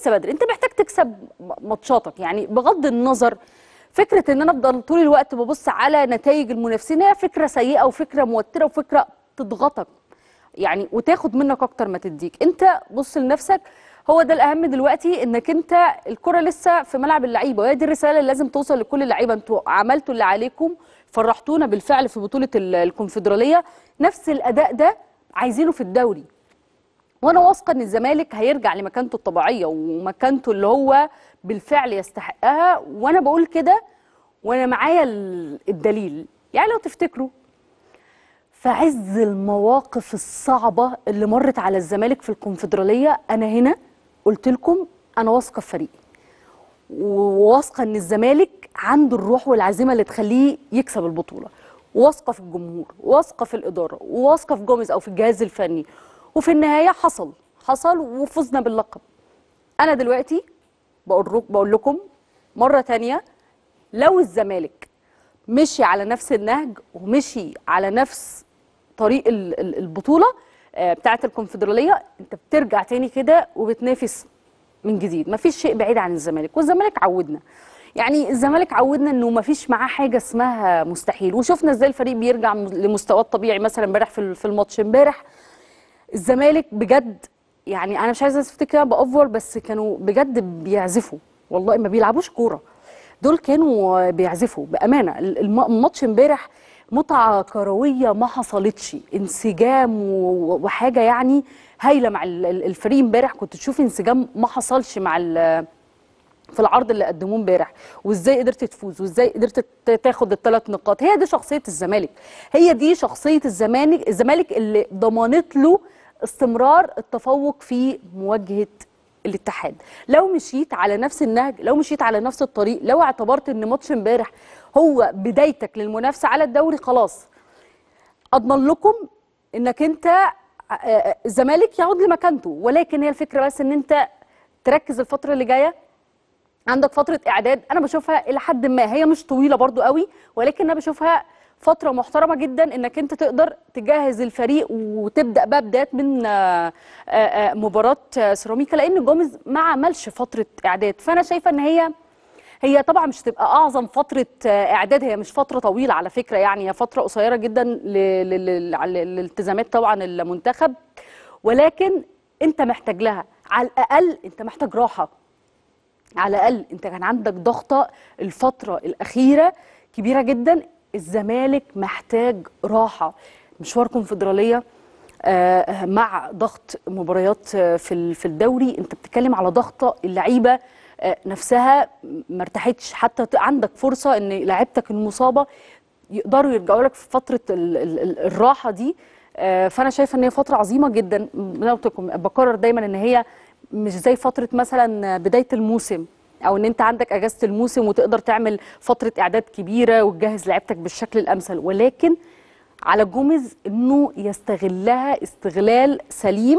لسه بدري انت محتاج تكسب ماتشاتك يعني بغض النظر فكره ان انا افضل طول الوقت ببص على نتائج المنافسين هي فكره سيئه وفكره موتره وفكره تضغطك يعني وتاخد منك اكتر ما تديك انت بص لنفسك هو ده الاهم دلوقتي انك انت الكره لسه في ملعب اللعيبه وهي دي الرساله اللي لازم توصل لكل اللعيبه انتوا عملتوا اللي عليكم فرحتونا بالفعل في بطوله الكونفدراليه نفس الاداء ده عايزينه في الدوري وانا واثقه ان الزمالك هيرجع لمكانته الطبيعيه ومكانته اللي هو بالفعل يستحقها وانا بقول كده وانا معايا الدليل يعني لو تفتكروا في عز المواقف الصعبه اللي مرت على الزمالك في الكونفدراليه انا هنا قلت لكم انا واثقه في فريقي وواثقه ان الزمالك عنده الروح والعزيمه اللي تخليه يكسب البطوله واثقه في الجمهور واثقه في الاداره واثقه في جوميز او في الجهاز الفني وفي النهايه حصل حصل وفزنا باللقب انا دلوقتي بقول بقول لكم مره ثانيه لو الزمالك مشي على نفس النهج ومشي على نفس طريق البطوله آه، بتاعه الكونفدراليه انت بترجع تاني كده وبتنافس من جديد مفيش شيء بعيد عن الزمالك والزمالك عودنا يعني الزمالك عودنا انه ما فيش معاه حاجه اسمها مستحيل وشفنا ازاي الفريق بيرجع لمستواه الطبيعي مثلا امبارح في الماتش امبارح الزمالك بجد يعني انا مش عايزه الناس كده باوفر بس كانوا بجد بيعزفوا والله ما بيلعبوش كوره دول كانوا بيعزفوا بامانه الماتش امبارح متعه كرويه ما حصلتش انسجام وحاجه يعني هايله مع الفريق امبارح كنت تشوف انسجام ما حصلش مع في العرض اللي قدموه امبارح وازاي قدرت تفوز وازاي قدرت تاخد الثلاث نقاط هي دي شخصيه الزمالك هي دي شخصيه الزمالك الزمالك اللي ضمانت له استمرار التفوق في مواجهه الاتحاد لو مشيت على نفس النهج لو مشيت على نفس الطريق لو اعتبرت ان ماتش امبارح هو بدايتك للمنافسه على الدوري خلاص اضمن لكم انك انت آه، آه، الزمالك يعود لمكانته ولكن هي الفكره بس ان انت تركز الفتره اللي جايه عندك فتره اعداد انا بشوفها الى حد ما هي مش طويله برضو قوي ولكن انا بشوفها فتره محترمه جدا انك انت تقدر تجهز الفريق وتبدا بقى بدايه من آه، آه، آه، مباراه سيراميكا لان جوميز ما عملش فتره اعداد فانا شايفه ان هي هي طبعا مش هتبقى اعظم فتره اعداد هي مش فتره طويله على فكره يعني هي فتره قصيره جدا للالتزامات طبعا المنتخب ولكن انت محتاج لها على الاقل انت محتاج راحه على الاقل انت كان عندك ضغطه الفتره الاخيره كبيره جدا الزمالك محتاج راحه مشوار كونفدراليه آه، مع ضغط مباريات آه، في الدوري انت بتتكلم على ضغطه اللعيبه آه، نفسها ما ارتاحتش حتى عندك فرصه ان لعيبتك المصابه يقدروا يرجعوا لك في فتره الراحه دي فانا شايفه ان هي فتره عظيمه جدا بكرر دايما ان هي مش زي فتره مثلا بدايه الموسم او ان انت عندك اجازه الموسم وتقدر تعمل فتره اعداد كبيره وتجهز لعيبتك بالشكل الامثل ولكن على جوميز انه يستغلها استغلال سليم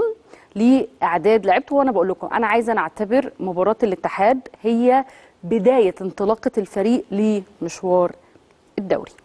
لاعداد لعبته وانا بقول لكم انا عايزه نعتبر مباراه الاتحاد هي بدايه انطلاقه الفريق لمشوار الدوري